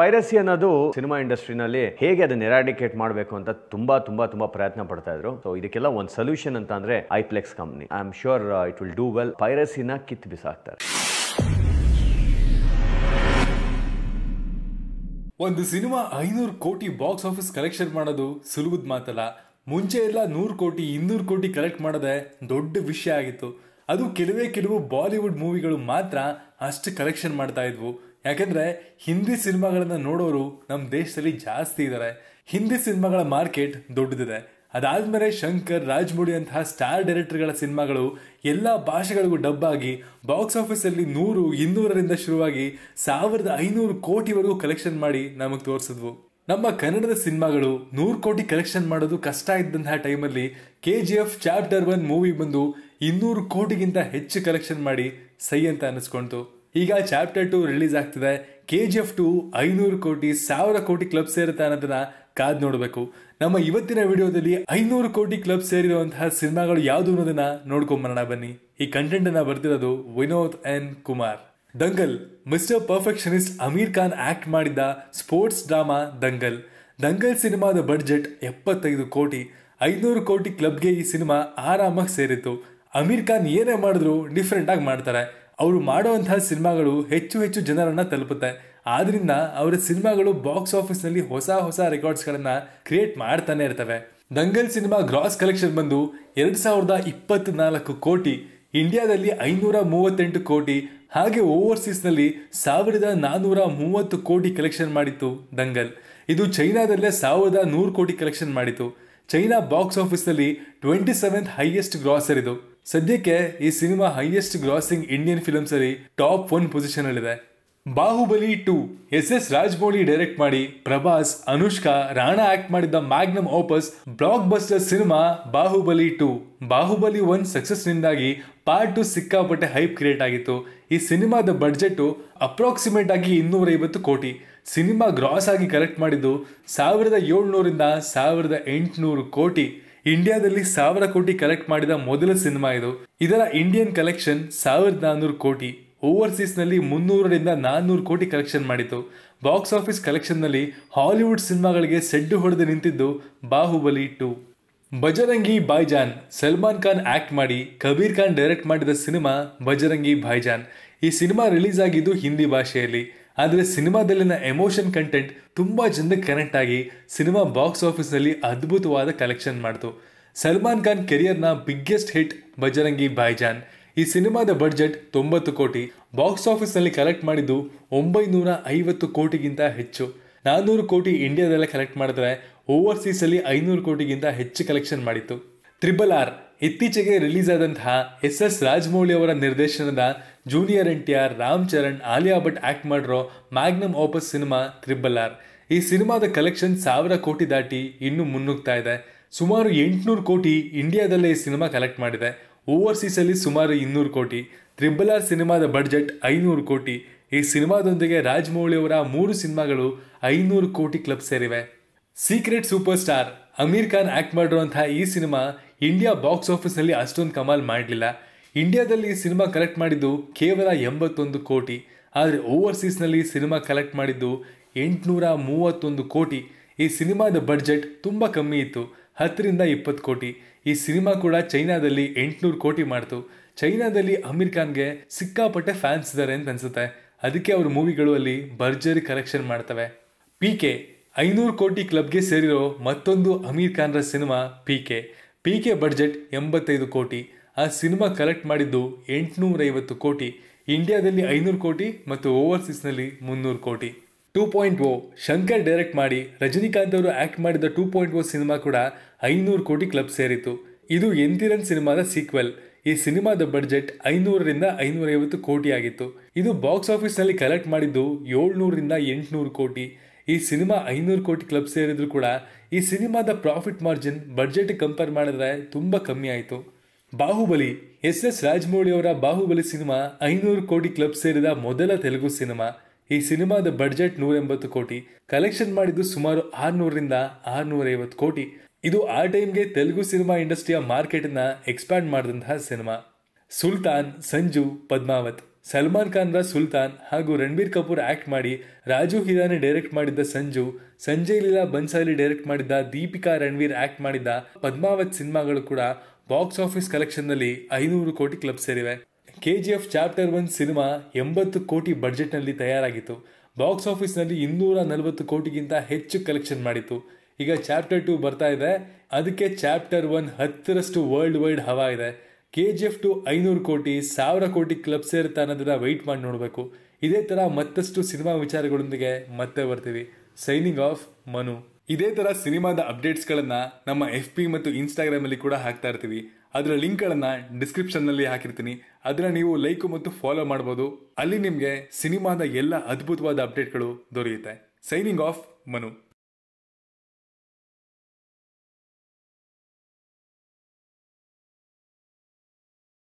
piracy ಅನ್ನೋದು cinema ಇಂಡಸ್ಟ್ರಿನಲ್ಲಿ ಹೇಗೆ ಅದನ್ನ ಎರಾಡಿಕೇಟ್ ಮಾಡಬೇಕು ಅಂತ ತುಂಬಾ ತುಂಬಾ ತುಂಬಾ ಪ್ರಯತ್ನ ಪಡ್ತಾ ಇದ್ರು ಸೊ ಇದಕ್ಕೆಲ್ಲ ಒಂದು ಸೊಲ್ಯೂಷನ್ ಅಂತ ಅಂದ್ರೆ ಐಪ್ಲೆಕ್ಸ್ company I am sure it will do well ಪೈರಸಿನ ಕಿತ್ ಬಿಸಾಕ್ತಾರೆ ಒಂದು ಸಿನಿಮಾ ಐನೂರು ಕೋಟಿ ಬಾಕ್ಸ್ ಆಫೀಸ್ ಕಲೆಕ್ಷನ್ ಮಾಡೋದು ಸುಲಭದ ಮಾತಲ್ಲ ಮುಂಚೆ ಎಲ್ಲ ನೂರು ಕೋಟಿ ಇನ್ನೂರು ಕೋಟಿ ಕಲೆಕ್ಟ್ ಮಾಡೋದೆ ದೊಡ್ಡ ವಿಷಯ ಆಗಿತ್ತು ಅದು ಕೆಲವೇ ಕೆಲವು ಬಾಲಿವುಡ್ ಮೂವಿಗಳು ಮಾತ್ರ ಅಷ್ಟು ಕಲೆಕ್ಷನ್ ಮಾಡ್ತಾ ಇದ್ವು ಯಾಕಂದ್ರೆ ಹಿಂದಿ ಸಿನಿಮಾಗಳನ್ನ ನೋಡೋರು ನಮ್ಮ ದೇಶದಲ್ಲಿ ಜಾಸ್ತಿ ಇದ್ದಾರೆ ಹಿಂದಿ ಸಿನಿಮಾಗಳ ಮಾರ್ಕೆಟ್ ದೊಡ್ಡದಿದೆ ಅದಾದ್ಮೇಲೆ ಶಂಕರ್ ರಾಜ್ಮುಡಿ ಅಂತಹ ಸ್ಟಾರ್ ಡೈರೆಕ್ಟರ್ಗಳ ಸಿನಿಮಾಗಳು ಎಲ್ಲ ಭಾಷೆಗಳಿಗೂ ಡಬ್ಬಾಗಿ ಬಾಕ್ಸ್ ಆಫೀಸಲ್ಲಿ ನೂರು ಇನ್ನೂರರಿಂದ ಶುರುವಾಗಿ ಸಾವಿರದ ಐನೂರು ಕೋಟಿವರೆಗೂ ಕಲೆಕ್ಷನ್ ಮಾಡಿ ನಮಗೆ ತೋರಿಸಿದ್ವು ನಮ್ಮ ಕನ್ನಡದ ಸಿನಿಮಾಗಳು ನೂರು ಕೋಟಿ ಕಲೆಕ್ಷನ್ ಮಾಡೋದು ಕಷ್ಟ ಇದ್ದಂತಹ ಟೈಮಲ್ಲಿ K G F chapter one movie ಬಂದು ಇನ್ನೂರು ಕೋಟಿಗಿಂತ ಹೆಚ್ಚು ಕಲೆಕ್ಷನ್ ಮಾಡಿ ಸೈ ಅಂತ ಅನಿಸ್ಕೊಂತು ಈಗ ಚಾಪ್ಟರ್ ಟು ರಿಲೀಸ್ ಆಗ್ತಿದೆ ಕೆ ಜಿ ಎಫ್ ಟು ಐನೂರು ಕೋಟಿ ಸಾವಿರ ಕೋಟಿ ಕ್ಲಬ್ ಸೇರುತ್ತೆ ಅನ್ನೋದನ್ನ ಕಾದ್ ನೋಡಬೇಕು ನಮ್ಮ ಇವತ್ತಿನ ವಿಡಿಯೋದಲ್ಲಿ ಐನೂರು ಕೋಟಿ ಕ್ಲಬ್ ಸೇರಿರುವಂತಹ ಸಿನಿಮಾಗಳು ಯಾವುದು ಅನ್ನೋದನ್ನ ನೋಡ್ಕೊಂಬರೋಣ ಬನ್ನಿ ಈ ಕಂಟೆಂಟ್ ಅನ್ನ ಬರ್ತಿರೋದು Vinod N Kumar Dangal mister perfectionist Aamir Khan act ಮಾಡಿದ್ದ ಸ್ಪೋರ್ಟ್ಸ್ ಡ್ರಾಮಾ ದಂಗಲ್ ದಂಗಲ್ ಸಿನಿಮಾದ ಬಡ್ಜೆಟ್ ಎಪ್ಪತ್ತೈದು ಕೋಟಿ ಐನೂರು ಕೋಟಿ ಕ್ಲಬ್ಗೆ ಈ ಸಿನಿಮಾ ಆರಾಮಾಗಿ ಸೇರಿತ್ತು ಅಮೀರ್ ಖಾನ್ ಏನೇ ಮಾಡಿದ್ರು ಆಗಿ ಮಾಡ್ತಾರೆ ಅವರು ಮಾಡುವಂತಹ ಸಿನಿಮಾಗಳು ಹೆಚ್ಚು ಹೆಚ್ಚು ಜನರನ್ನು ತಲುಪುತ್ತೆ ಆದ್ದರಿಂದ ಅವರ ಸಿನಿಮಾಗಳು ಬಾಕ್ಸ್ ಆಫೀಸ್ನಲ್ಲಿ ಹೊಸ ಹೊಸ ರೆಕಾರ್ಡ್ಸ್ಗಳನ್ನು ಕ್ರಿಯೇಟ್ ಮಾಡ್ತಾನೆ ಇರ್ತವೆ ದಂಗಲ್ ಸಿನಿಮಾ ಗ್ರಾಸ್ ಕಲೆಕ್ಷನ್ ಬಂದು ಎರಡು ಸಾವಿರದ ಇಪ್ಪತ್ನಾಲ್ಕು ಕೋಟಿ ಇಂಡಿಯಾದಲ್ಲಿ ಐನೂರ ಮೂವತ್ತೆಂಟು ಕೋಟಿ ಹಾಗೆ ಓವರ್ಸೀಸ್ನಲ್ಲಿ ಸಾವಿರದ ನಾನ್ನೂರ ಮೂವತ್ತು ಕೋಟಿ ಕಲೆಕ್ಷನ್ ಮಾಡಿತ್ತು ದಂಗಲ್ ಇದು ಚೈನಾದಲ್ಲೇ ಸಾವಿರದ ನೂರು ಕೋಟಿ ಕಲೆಕ್ಷನ್ ಮಾಡಿತ್ತು ಚೈನಾ ಬಾಕ್ಸ್ ಆಫೀಸ್ನಲ್ಲಿ ಟ್ವೆಂಟಿ ಸೆವೆಂತ್ ಹೈಯೆಸ್ಟ್ ಗ್ರಾಸರ್ ಇದು ಸದ್ಯಕ್ಕೆ ಈ cinema highest grossing Indian film ಸರಿ ಟಾಪ್ ಒನ್ ಅಲ್ಲಿದೆ Baahubali two S S Rajamouli direct ಮಾಡಿ ಪ್ರಭಾಸ್ ಅನುಷ್ಕಾ ರಾಣಾ ಆಕ್ಟ್ ಮಾಡಿದ್ದ magnum opus blockbuster cinema Baahubali two Baahubali one ಸಕ್ಸಸ್ನಿಂದಾಗಿ ಪಾರ್ಟ್ ಟು ಸಿಕ್ಕಾಪಟ್ಟೆ ಹೈಪ್ ಕ್ರಿಯೇಟ್ ಆಗಿತ್ತು ಈ ಸಿನಿಮಾದ ಬಡ್ಜೆಟ್ಟು ಅಪ್ರಾಕ್ಸಿಮೇಟ್ ಆಗಿ ಇನ್ನೂರೈವತ್ತು ಕೋಟಿ ಸಿನಿಮಾ ಗ್ರಾಸ್ ಆಗಿ ಕಲೆಕ್ಟ್ ಮಾಡಿದ್ದು ಸಾವಿರದ ಏಳ್ನೂರಿಂದ ಸಾವಿರದ ಎಂಟುನೂರು ಕೋಟಿ ಇಂಡಿಯಾದಲ್ಲಿ ಸಾವಿರ ಕೋಟಿ ಕಲೆಕ್ಟ್ ಮಾಡಿದ ಮೊದಲ ಸಿನಿಮಾ ಇದು ಇದರ ಇಂಡಿಯನ್ ಕಲೆಕ್ಷನ್ ಸಾವಿರದ ನಾನ್ನೂರು ಕೋಟಿ ನಲ್ಲಿ ಮುನ್ನೂರರಿಂದ ನಾನ್ನೂರು ಕೋಟಿ ಕಲೆಕ್ಷನ್ ಮಾಡಿತು ಬಾಕ್ಸ್ ಆಫೀಸ್ ಕಲೆಕ್ಷನ್ ನಲ್ಲಿ ಹಾಲಿವುಡ್ ಸಿನಿಮಾಗಳಿಗೆ ಸೆಡ್ಡು ಹೊಡೆದು ನಿಂತಿದ್ದು ಬಾಹುಬಲಿ ಟು ಬಜರಂಗಿ ಬಾಯ್ಜಾನ್ ಸಲ್ಮಾನ್ ಖಾನ್ ಆಕ್ಟ್ ಮಾಡಿ ಕಬೀರ್ ಖಾನ್ ಡೈರೆಕ್ಟ್ ಮಾಡಿದ ಸಿನಿಮಾ ಬಜರಂಗಿ ಬಾಯ್ಜಾನ್ ಈ ಸಿನಿಮಾ ರಿಲೀಸ್ ಆಗಿದ್ದು ಹಿಂದಿ ಭಾಷೆಯಲ್ಲಿ ಆದರೆ ಸಿನಿಮಾದಲ್ಲಿನ ಎಮೋಷನ್ ಕಂಟೆಂಟ್ ತುಂಬ ಜನಕ್ಕೆ ಕನೆಕ್ಟ್ ಆಗಿ ಸಿನಿಮಾ ಬಾಕ್ಸ್ ಆಫೀಸ್ನಲ್ಲಿ ಅದ್ಭುತವಾದ ಕಲೆಕ್ಷನ್ ಮಾಡಿತು ಸಲ್ಮಾನ್ ಖಾನ್ ಕೆರಿಯರ್ನ ಬಿಗ್ಗೆಸ್ಟ್ ಹಿಟ್ ಬಜರಂಗಿ ಬಾಯ್ಜಾನ್ ಈ ಸಿನಿಮಾದ ಬಡ್ಜೆಟ್ ತೊಂಬತ್ತು ಕೋಟಿ ಬಾಕ್ಸ್ ಆಫೀಸ್ನಲ್ಲಿ ಕಲೆಕ್ಟ್ ಮಾಡಿದ್ದು ಒಂಬೈನೂರ ಐವತ್ತು ಕೋಟಿಗಿಂತ ಹೆಚ್ಚು ನಾನ್ನೂರು ಕೋಟಿ ಇಂಡಿಯಾದಲ್ಲೇ ಕಲೆಕ್ಟ್ ಮಾಡಿದ್ರೆ ಓವರ್ಸೀಸಲ್ಲಿ ಐನೂರು ಕೋಟಿಗಿಂತ ಹೆಚ್ಚು ಕಲೆಕ್ಷನ್ ಮಾಡಿತ್ತು ತ್ರಿಬಲ್ ಆರ್ ಇತ್ತೀಚೆಗೆ ರಿಲೀಸ್ ಆದಂತಹ ಎಸ್ ಎಸ್ ರಾಜಮೌಳಿ ಅವರ ನಿರ್ದೇಶನದ junior N T R Ram Charan Alia Bhatt act ಮಾಡಿರೋ magnum opus cinema triple R ಈ ಸಿನಿಮಾದ ಕಲೆಕ್ಷನ್ ಸಾವಿರ ಕೋಟಿ ದಾಟಿ ಇನ್ನೂ ಮುನ್ನುಗ್ತಾ ಇದೆ ಸುಮಾರು ಎಂಟುನೂರು ಕೋಟಿ ಇಂಡಿಯಾದಲ್ಲೇ ಈ ಸಿನಿಮಾ ಕಲೆಕ್ಟ್ ಮಾಡಿದೆ ಓವರ್ಸೀಸಲ್ಲಿ ಸುಮಾರು ಇನ್ನೂರು ಕೋಟಿ ತ್ರಿಬಲ್ ಆರ್ ಸಿನಿಮಾದ ಬಡ್ಜೆಟ್ ಐನೂರು ಕೋಟಿ ಈ ಸಿನಿಮಾದೊಂದಿಗೆ ರಾಜಮೌಳಿ ಅವರ ಮೂರು ಸಿನಿಮಾಗಳು ಐನೂರು ಕೋಟಿ ಕ್ಲಬ್ ಸೇರಿವೆ secret super star Aamir Khan act ಮಾಡಿರುವಂತಹ ಈ ಸಿನಿಮಾ ಇಂಡಿಯಾ ಬಾಕ್ಸ್ ಆಫೀಸ್ನಲ್ಲಿ ಅಷ್ಟೊಂದು ಕಮಾಲ್ ಮಾಡಲಿಲ್ಲ ಇಂಡಿಯಾದಲ್ಲಿ ಸಿನಿಮಾ ಕಲೆಕ್ಟ್ ಮಾಡಿದ್ದು ಕೇವಲ ಎಂಬತ್ತೊಂದು ಕೋಟಿ ಆದರೆ ಓವರ್ಸೀಸ್ನಲ್ಲಿ ಸಿನಿಮಾ ಕಲೆಕ್ಟ್ ಮಾಡಿದ್ದು ಎಂಟುನೂರ ಮೂವತ್ತೊಂದು ಕೋಟಿ ಈ ಸಿನಿಮಾದ ಬಡ್ಜೆಟ್ ತುಂಬ ಕಮ್ಮಿ ಇತ್ತು ಹತ್ತರಿಂದ ಇಪ್ಪತ್ತು ಕೋಟಿ ಈ ಸಿನಿಮಾ ಕೂಡ ಚೈನಾದಲ್ಲಿ ಎಂಟುನೂರು ಕೋಟಿ ಮಾಡ್ತು ಚೈನಾದಲ್ಲಿ ಅಮೀರ್ ಖಾನ್ಗೆ ಸಿಕ್ಕಾಪಟ್ಟೆ ಫ್ಯಾನ್ಸ್ ಇದ್ದಾರೆ ಅಂತ ಅನ್ಸುತ್ತೆ ಅದಕ್ಕೆ ಅವ್ರ ಮೂವಿಗಳು ಅಲ್ಲಿ ಭರ್ಜರಿ ಕಲೆಕ್ಷನ್ ಮಾಡ್ತವೆ ಪಿ ಕೆ ಐನೂರು ಕೋಟಿ ಕ್ಲಬ್ಗೆ ಸೇರಿರೋ ಮತ್ತೊಂದು ಅಮೀರ್ ಖಾನ್ರ cinema P K P K budget ಎಂಬತ್ತೈದು ಕೋಟಿ ಆ ಸಿನಿಮಾ ಕಲೆಕ್ಟ್ ಮಾಡಿದ್ದು ಎಂಟುನೂರೈವತ್ತು ಕೋಟಿ ಇಂಡಿಯಾದಲ್ಲಿ ಐನೂರು ಕೋಟಿ ಮತ್ತು ಓವರ್ಸೀಸ್ನಲ್ಲಿ ಮುನ್ನೂರು ಕೋಟಿ two point O Shankar direct ಮಾಡಿ ರಜನಿಕಾಂತ್ ಅವರು ಆ್ಯಕ್ಟ್ ಮಾಡಿದ ಟೂ ಪಾಯಿಂಟ್ ಓ ಸಿನಿಮಾ ಕೂಡ ಐನೂರು ಕೋಟಿ ಕ್ಲಬ್ ಸೇರಿತ್ತು ಇದು ಎಂತಿರನ್ ಸಿನಿಮಾದ ಸೀಕ್ವೆಲ್ ಈ ಸಿನಿಮಾದ ಬಡ್ಜೆಟ್ ಐನೂರರಿಂದ ಐನೂರೈವತ್ತು ಕೋಟಿ ಆಗಿತ್ತು ಇದು ಬಾಕ್ಸ್ ಆಫೀಸ್ನಲ್ಲಿ ಕಲೆಕ್ಟ್ ಮಾಡಿದ್ದು ಏಳ್ನೂರರಿಂದ ಎಂಟುನೂರು ಕೋಟಿ ಈ ಸಿನಿಮಾ ಐನೂರು ಕೋಟಿ ಕ್ಲಬ್ ಸೇರಿದ್ರು ಕೂಡ ಈ ಸಿನಿಮಾದ ಪ್ರಾಫಿಟ್ ಮಾರ್ಜಿನ್ ಬಡ್ಜೆಟ್ ಕಂಪೇರ್ ಮಾಡಿದ್ರೆ ತುಂಬ ಕಮ್ಮಿ ಆಯಿತು ಬಾಹುಬಲಿ ಎಸ್ ಎಸ್ ರಾಜಮೌಳಿ ಅವರ ಬಾಹುಬಲಿ ಸಿನಿಮಾ ಐನೂರು ಕೋಟಿ ಕ್ಲಬ್ ಸೇರಿದ ಮೊದಲ ತೆಲುಗು ಸಿನಿಮಾ ಈ ಸಿನಿಮಾದ ಬಡ್ಜೆಟ್ ನೂರ ಕೋಟಿ ಕಲೆಕ್ಷನ್ ಮಾಡಿದ್ದು ಸುಮಾರು ಆರ್ನೂರ ಐವತ್ತು ಕೋಟಿ ಇದು ಆ ಟೈಮ್ಗೆ ತೆಲುಗು ಸಿನಿಮಾ ಇಂಡಸ್ಟ್ರಿಯ ಮಾರ್ಕೆಟ್ನ ಎಕ್ಸ್ಪ್ಯಾಂಡ್ ಮಾಡಿದಂತಹ ಸಿನಿಮಾ ಸುಲ್ತಾನ್ ಸಂಜು ಪದ್ಮಾವತ್ ಸಲ್ಮಾನ್ ಖಾನ್ರ ಸುಲ್ತಾನ್ ಹಾಗೂ ರಣಬೀರ್ ಕಪೂರ್ ಆಕ್ಟ್ ಮಾಡಿ ರಾಜು ಹಿರಾನಿ ಡೈರೆಕ್ಟ್ ಮಾಡಿದ್ದ ಸಂಜು ಸಂಜಯ್ ಲೀಲಾ ಬನ್ಸಾಲಿ ಡೈರೆಕ್ಟ್ ಮಾಡಿದ್ದ ದೀಪಿಕಾ ರಣವೀರ್ ಆಕ್ಟ್ ಮಾಡಿದ್ದ ಪದ್ಮಾವತ್ ಸಿನಿಮಾಗಳು ಕೂಡ ಬಾಕ್ಸ್ ಆಫೀಸ್ ಕಲೆಕ್ಷನ್ನಲ್ಲಿ ಐನೂರು ಕೋಟಿ ಕ್ಲಬ್ ಸೇರಿವೆ K G F chapter one cinema ಎಂಬತ್ತು ಕೋಟಿ ನಲ್ಲಿ ತಯಾರಾಗಿತ್ತು ಬಾಕ್ಸ್ ಆಫೀಸ್ನಲ್ಲಿ ಇನ್ನೂರ ನಲವತ್ತು ಕೋಟಿಗಿಂತ ಹೆಚ್ಚು ಕಲೆಕ್ಷನ್ ಮಾಡಿತ್ತು ಈಗ ಚಾಪ್ಟರ್ ಟೂ ಬರ್ತಾ ಇದೆ ಅದಕ್ಕೆ ಚಾಪ್ಟರ್ ಒನ್ ಹತ್ತರಷ್ಟು ವರ್ಲ್ಡ್ ವೈಡ್ ಹವಾ ಇದೆ ಕೆ ಜಿ ಎಫ್ ಟು ಐನೂರು ಕೋಟಿ ಸಾವಿರ ಕೋಟಿ ಕ್ಲಬ್ ಸೇರುತ್ತೆ ಅನ್ನೋದನ್ನ ವೆಯ್ಟ್ ಮಾಡಿ ನೋಡಬೇಕು ಇದೇ ಥರ ಮತ್ತಷ್ಟು ಸಿನಿಮಾ ವಿಚಾರಗಳೊಂದಿಗೆ ಮತ್ತೆ ಬರ್ತೀವಿ ಸೈನಿಂಗ್ ಆಫ್ ಮನು ಇದೇ ಥರ ಸಿನಿಮಾದ ಅಪ್ಡೇಟ್ಸ್ಗಳನ್ನು ನಮ್ಮ ಎಫ್ ಪಿ ಮತ್ತು ಇನ್ಸ್ಟಾಗ್ರಾಮಲ್ಲಿ ಕೂಡ ಹಾಕ್ತಾ ಇರ್ತೀವಿ ಅದರ ಲಿಂಕ್ಗಳನ್ನು ಡಿಸ್ಕ್ರಿಪ್ಷನ್ನಲ್ಲಿ ಹಾಕಿರ್ತೀನಿ ಅದನ್ನು ನೀವು ಲೈಕ್ ಮತ್ತು ಫಾಲೋ ಮಾಡ್ಬೋದು ಅಲ್ಲಿ ನಿಮಗೆ ಸಿನಿಮಾದ ಎಲ್ಲ ಅದ್ಭುತವಾದ ಅಪ್ಡೇಟ್ಗಳು ದೊರೆಯುತ್ತೆ ಸೈನಿಂಗ್ ಆಫ್ ಮನು